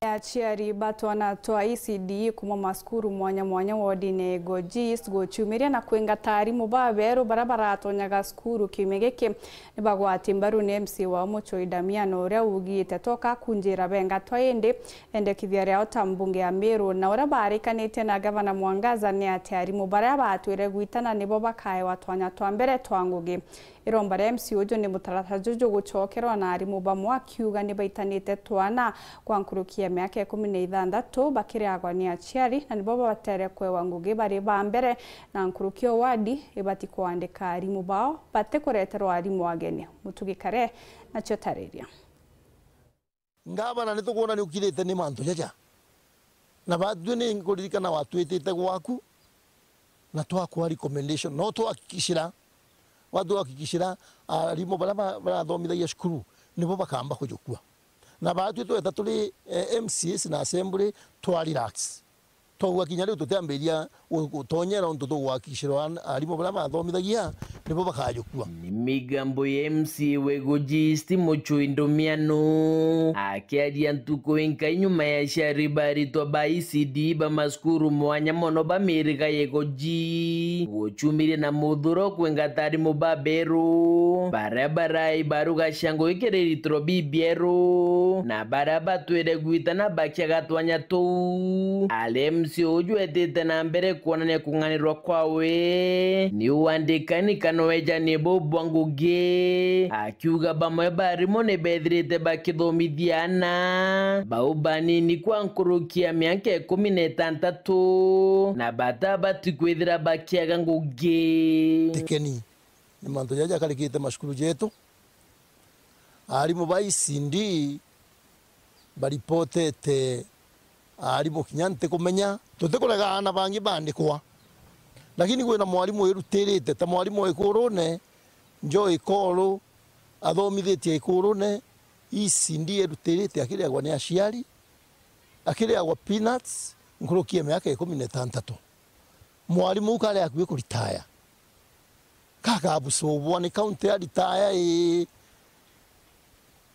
achiari batwana twa icd kuma masukuru mwanya mwanya wodine gogis gocumiria na kwenga tarimu baberu bara baratonyaga cukuru kiumia giki ni bagwati mbaru ni mc wa mucoi damiano uria ugite toka kunjira benga twa indi endekithia riao ta mbunge ya miru na uria barikanitie na gavana mwangaza ni ati arimu baria batwire gwitana nibo bakaewa twanya twa mbere twa ngugi iromba MCO jo ni mutaratara jojo gucokerwa na arimu bamwe akiuga ni baitanite twana kwa nkurukia miaka ikumi na ithanthatu agwa ni achiari na nibo batere kwewa ngugi bari ba mbere na nkurukio wadi ibati kwandika arimu bao bate kureterwa arimu ageni mutugi kare na tariria ngaba na tå kuona nä å kirä te nä mantå jaja na batuä nä kå watu watwä tä te gwaku na recommendation no toa kishira watho akikishira arimo ah, baraba barathomithagia cukuru nibo bakamba kujukua na baatwi tweta turi eh, MCS na assembly twa relax twauga kinya riu tutambiria gutonyera undu tugwakishirwa arimo baria mathomithagia nibo bakayokwa n'imigambo yemsiwe kujisti mucho indomiano ake aliyantuko enka inyuma ya shari baritwa ba icd bamaskuru mwanya mono bamirika yekoji uchumire na muthuro kwenga tari mubaberu barabarai ga shango ikererithiro bibieru na bara na gwitana bakiaga twanya ale alemsi ojwe tete na mbere ne kung'anirwa kwawe uandikani kana wejanie bobwa ngugi akiuga bamwe barimũ nĩ bethirĩte bakĩthomithia ana banini kwa nkurukia miaka ikũmi na ĩtantatũ na bata batikwĩthĩra bakĩaga ngugi tekeni ni manto jaja jakarĩkĩte macukuru jetu arimũ ba ICD baripotete arimũ kinya nĩtĩkũmenya tũtĩkũrega ana bangi bandĩkwa lakini na kwina mwarimu wirutiriite ta mwarimu ikurune njo ikoro athomithitie ikurune ici ndi irutirite akiriagwa ni aciari akiriagwa peanuts nkurukie miaka ikumi na itantatu mwarimu u kari akuä kå ritaya kakabusubwa nä kauntä ya ritaya ä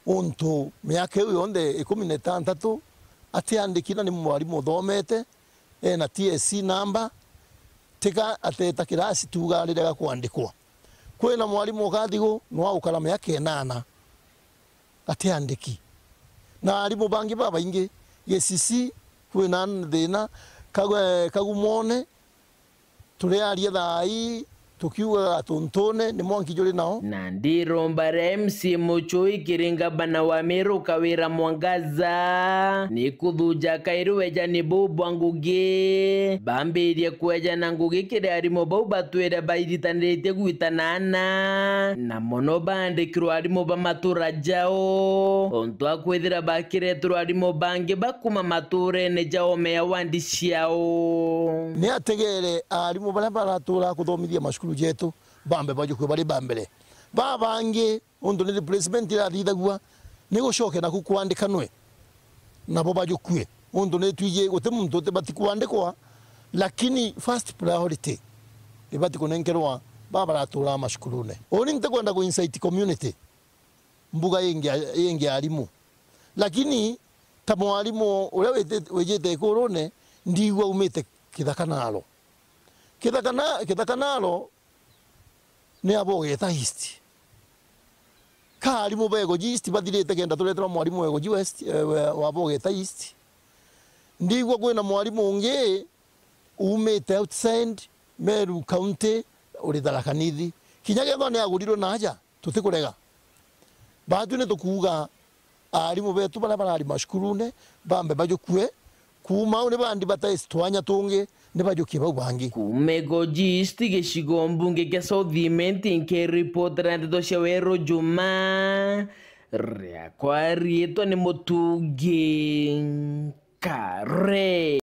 untå mä aka ä u yonthe ä kumi na itantatå atä andä ki na nä mwarimå thomete ena tsc namba tikaateta kiraci tugarira ga kwandikwa kwina mwarimu ukathigu nwaukara miaka inana atiandiki na arimu bangi babaingi gicici kwina thina kagumone turiaria thai tukiuga gatuntune nä mwankijå nao na ndiro mbare mci må cå ikä bana wa mä rå mwangaza ni kå thunja kairä wenja nä mbåmbwa ngugä bambä na ngugä kä rä bau batwä re bairitanä rä tie gwitanana na mono bandä kä rwo arimå bamatå ra njao ontå akwä thä ra bakä retå rwo arimå bangä bakuma matå rene njao mea wandi ciao ni ategere arimå barä a baratå ra kå thomithia macukuru gichulu chetu bambe kwa bali bambele baba ange ondo ni replacement ya thitha gwa nigo shoke na na baba nabo bajukwe ondo ni tuije ote muntu te batikuandikwa lakini first priority ibati kunenkerwa baba la ratura mashukurune oni nte kwenda ku insight community mbuga yenge yenge alimu lakini kama walimu uria wejete kurune ndigwa umite kithaka nalo kithaka na nä abo gä ta karimå begoji bathirä te genda tå retera mwarimå wegoji wabo eh, gä ta ndigwo gwä na mwarimå å ngä umä te meru kauntä å rä tharakanithi kinya getho nä agå rirwo naja tå tä kå rega batu nä tå kuga arimå betu bara barari macukuru-inä bambe bajå kue kuma u bandi bataä twanya tå ngä n'abajukiye bawubangiye kumegojisti geshigombunge gya sodiment nkeripotrandidoshewero juma riakwarietwa ni mutugi kare